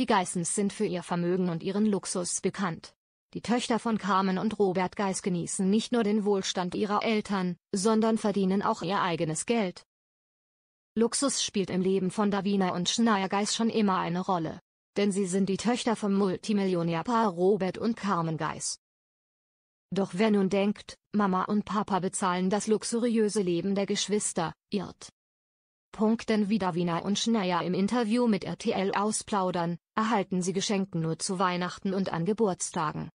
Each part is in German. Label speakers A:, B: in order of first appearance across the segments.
A: Die Geissens sind für ihr Vermögen und ihren Luxus bekannt. Die Töchter von Carmen und Robert Geiss genießen nicht nur den Wohlstand ihrer Eltern, sondern verdienen auch ihr eigenes Geld. Luxus spielt im Leben von Davina und Schneier Geiss schon immer eine Rolle. Denn sie sind die Töchter vom Multimillionärpaar Robert und Carmen Geiss. Doch wer nun denkt, Mama und Papa bezahlen das luxuriöse Leben der Geschwister, irrt. Punkten wie Davina und Schneier im Interview mit RTL ausplaudern, erhalten sie Geschenken nur zu Weihnachten und an Geburtstagen.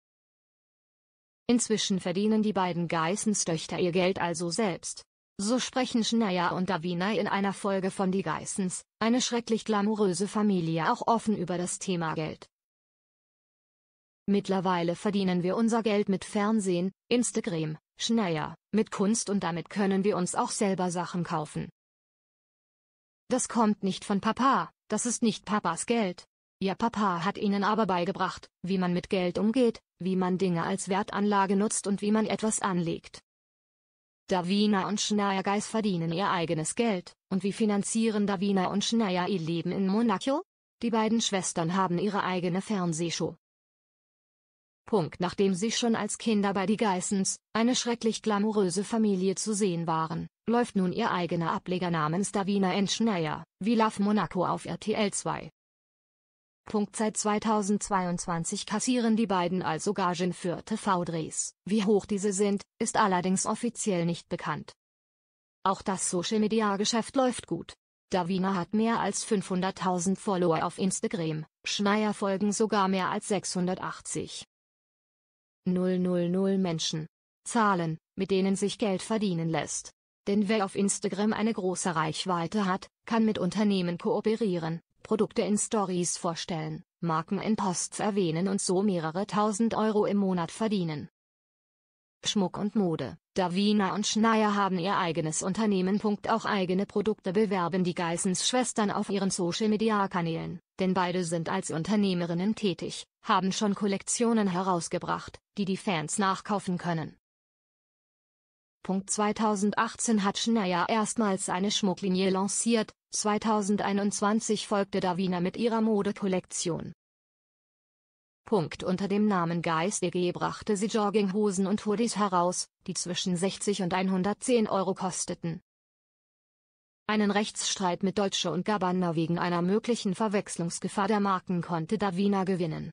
A: Inzwischen verdienen die beiden Geissens-Töchter ihr Geld also selbst. So sprechen Schneier und Davina in einer Folge von Die Geissens, eine schrecklich glamouröse Familie auch offen über das Thema Geld. Mittlerweile verdienen wir unser Geld mit Fernsehen, Instagram, Schneier, mit Kunst und damit können wir uns auch selber Sachen kaufen. Das kommt nicht von Papa, das ist nicht Papas Geld. Ihr Papa hat ihnen aber beigebracht, wie man mit Geld umgeht, wie man Dinge als Wertanlage nutzt und wie man etwas anlegt. Davina und Schneiergeis verdienen ihr eigenes Geld, und wie finanzieren Davina und Schneier ihr Leben in Monaco? Die beiden Schwestern haben ihre eigene Fernsehshow, Punkt. Nachdem sie schon als Kinder bei die Geissens, eine schrecklich glamouröse Familie zu sehen waren, läuft nun ihr eigener Ableger namens Davina Enschneier, wie Love Monaco auf RTL 2. Punkt. Seit 2022 kassieren die beiden also Gagen für TV-Drehs. Wie hoch diese sind, ist allerdings offiziell nicht bekannt. Auch das Social-Media-Geschäft läuft gut. Davina hat mehr als 500.000 Follower auf Instagram, Schneier folgen sogar mehr als 680. 000 Menschen. Zahlen, mit denen sich Geld verdienen lässt. Denn wer auf Instagram eine große Reichweite hat, kann mit Unternehmen kooperieren, Produkte in Stories vorstellen, Marken in Posts erwähnen und so mehrere tausend Euro im Monat verdienen. Schmuck und Mode. Davina und Schneier haben ihr eigenes Unternehmen. Auch eigene Produkte bewerben die Geissens Schwestern auf ihren Social-Media-Kanälen, denn beide sind als Unternehmerinnen tätig, haben schon Kollektionen herausgebracht, die die Fans nachkaufen können. 2018 hat Schneier erstmals eine Schmucklinie lanciert, 2021 folgte Davina mit ihrer Modekollektion. Punkt unter dem Namen Geist.de brachte sie Jogginghosen und Hoodies heraus, die zwischen 60 und 110 Euro kosteten. Einen Rechtsstreit mit Deutsche und Gabbana wegen einer möglichen Verwechslungsgefahr der Marken konnte Davina gewinnen